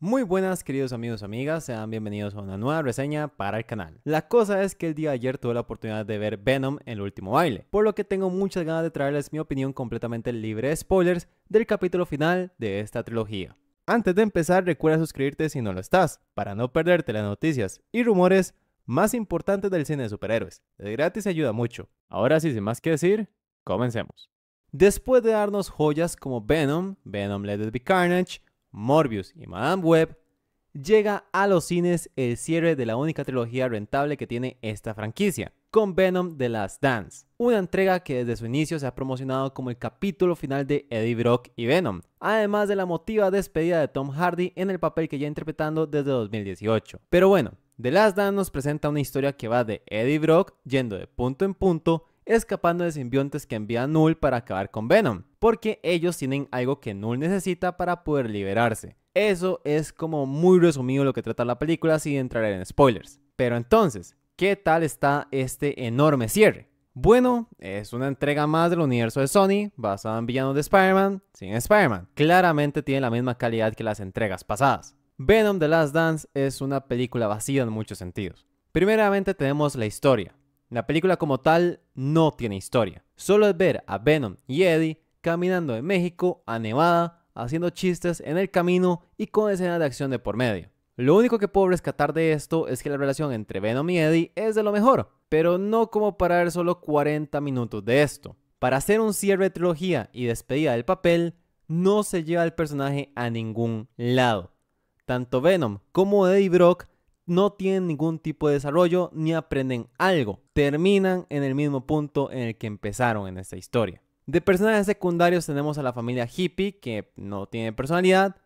Muy buenas queridos amigos y amigas, sean bienvenidos a una nueva reseña para el canal. La cosa es que el día de ayer tuve la oportunidad de ver Venom en el último baile, por lo que tengo muchas ganas de traerles mi opinión completamente libre de spoilers del capítulo final de esta trilogía. Antes de empezar recuerda suscribirte si no lo estás, para no perderte las noticias y rumores más importantes del cine de superhéroes. De gratis ayuda mucho. Ahora sí, sin más que decir, comencemos. Después de darnos joyas como Venom, Venom Let It Be Carnage, Morbius y Madame Web, llega a los cines el cierre de la única trilogía rentable que tiene esta franquicia, con Venom The Last Dance, una entrega que desde su inicio se ha promocionado como el capítulo final de Eddie Brock y Venom, además de la motiva despedida de Tom Hardy en el papel que ya interpretando desde 2018. Pero bueno, The Last Dance nos presenta una historia que va de Eddie Brock yendo de punto en punto escapando de simbiontes que envía Null para acabar con Venom, porque ellos tienen algo que Null necesita para poder liberarse. Eso es como muy resumido lo que trata la película sin entrar en spoilers. Pero entonces, ¿qué tal está este enorme cierre? Bueno, es una entrega más del universo de Sony, basada en villanos de Spider-Man, sin Spider-Man. Claramente tiene la misma calidad que las entregas pasadas. Venom The Last Dance es una película vacía en muchos sentidos. Primeramente tenemos la historia. La película como tal no tiene historia. Solo es ver a Venom y Eddie caminando de México a Nevada, haciendo chistes en el camino y con escenas de acción de por medio. Lo único que puedo rescatar de esto es que la relación entre Venom y Eddie es de lo mejor, pero no como para ver solo 40 minutos de esto. Para hacer un cierre de trilogía y despedida del papel, no se lleva el personaje a ningún lado. Tanto Venom como Eddie Brock no tienen ningún tipo de desarrollo ni aprenden algo. Terminan en el mismo punto en el que empezaron en esta historia. De personajes secundarios tenemos a la familia hippie que no tiene personalidad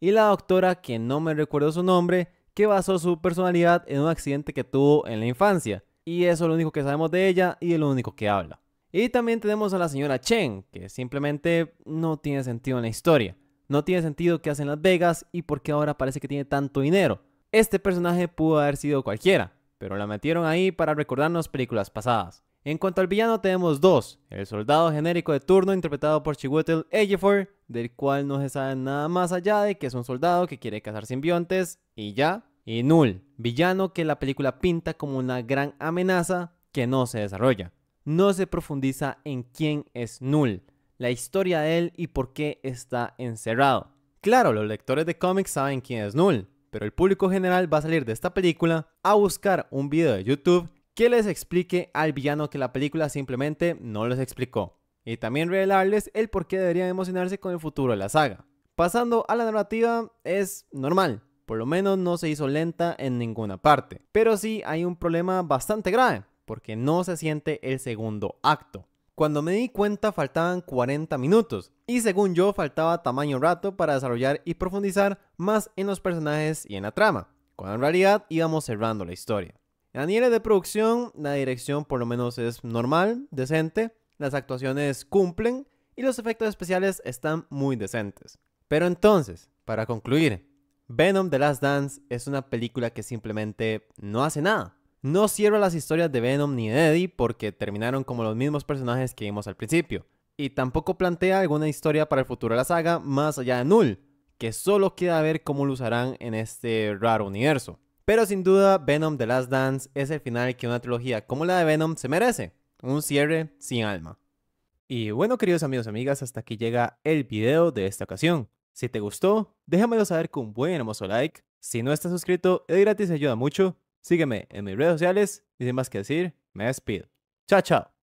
y la doctora que no me recuerdo su nombre que basó su personalidad en un accidente que tuvo en la infancia. Y eso es lo único que sabemos de ella y es lo único que habla. Y también tenemos a la señora Chen, que simplemente no tiene sentido en la historia. No tiene sentido qué hace en Las Vegas y por qué ahora parece que tiene tanto dinero. Este personaje pudo haber sido cualquiera, pero la metieron ahí para recordarnos películas pasadas. En cuanto al villano tenemos dos, el soldado genérico de turno interpretado por Chiwetel Ejiofor, del cual no se sabe nada más allá de que es un soldado que quiere cazar simbiontes y ya, y Null, villano que la película pinta como una gran amenaza que no se desarrolla. No se profundiza en quién es Null, la historia de él y por qué está encerrado. Claro, los lectores de cómics saben quién es Null, pero el público general va a salir de esta película a buscar un video de YouTube que les explique al villano que la película simplemente no les explicó, y también revelarles el por qué deberían emocionarse con el futuro de la saga. Pasando a la narrativa, es normal, por lo menos no se hizo lenta en ninguna parte, pero sí hay un problema bastante grave, porque no se siente el segundo acto. Cuando me di cuenta faltaban 40 minutos y según yo faltaba tamaño rato para desarrollar y profundizar más en los personajes y en la trama, cuando en realidad íbamos cerrando la historia. la nivel de producción, la dirección por lo menos es normal, decente, las actuaciones cumplen y los efectos especiales están muy decentes. Pero entonces, para concluir, Venom The Last Dance es una película que simplemente no hace nada. No cierra las historias de Venom ni de Eddie porque terminaron como los mismos personajes que vimos al principio. Y tampoco plantea alguna historia para el futuro de la saga más allá de Null, que solo queda ver cómo lo usarán en este raro universo. Pero sin duda, Venom The Last Dance es el final que una trilogía como la de Venom se merece. Un cierre sin alma. Y bueno, queridos amigos y amigas, hasta aquí llega el video de esta ocasión. Si te gustó, déjamelo saber con un buen hermoso like. Si no estás suscrito, es gratis y ayuda mucho. Sígueme en mis redes sociales y sin más que decir, me despido. Chao, chao.